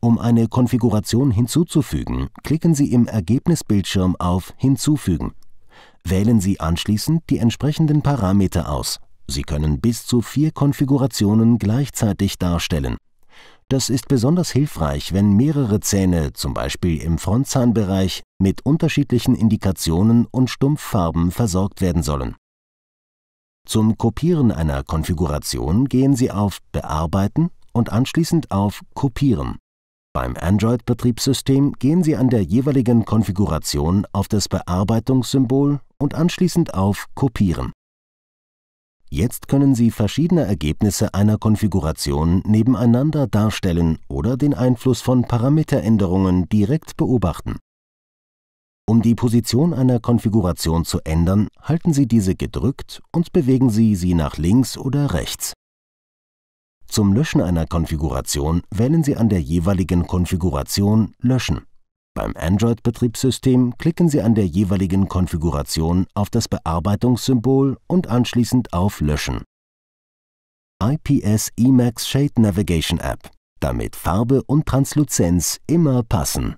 Um eine Konfiguration hinzuzufügen, klicken Sie im Ergebnisbildschirm auf Hinzufügen. Wählen Sie anschließend die entsprechenden Parameter aus. Sie können bis zu vier Konfigurationen gleichzeitig darstellen. Das ist besonders hilfreich, wenn mehrere Zähne, zum Beispiel im Frontzahnbereich, mit unterschiedlichen Indikationen und Stumpffarben versorgt werden sollen. Zum Kopieren einer Konfiguration gehen Sie auf Bearbeiten und anschließend auf Kopieren. Beim Android-Betriebssystem gehen Sie an der jeweiligen Konfiguration auf das Bearbeitungssymbol und anschließend auf Kopieren. Jetzt können Sie verschiedene Ergebnisse einer Konfiguration nebeneinander darstellen oder den Einfluss von Parameteränderungen direkt beobachten. Um die Position einer Konfiguration zu ändern, halten Sie diese gedrückt und bewegen Sie sie nach links oder rechts. Zum Löschen einer Konfiguration wählen Sie an der jeweiligen Konfiguration Löschen. Beim Android-Betriebssystem klicken Sie an der jeweiligen Konfiguration auf das Bearbeitungssymbol und anschließend auf Löschen. IPS Emacs Shade Navigation App, damit Farbe und Transluzenz immer passen.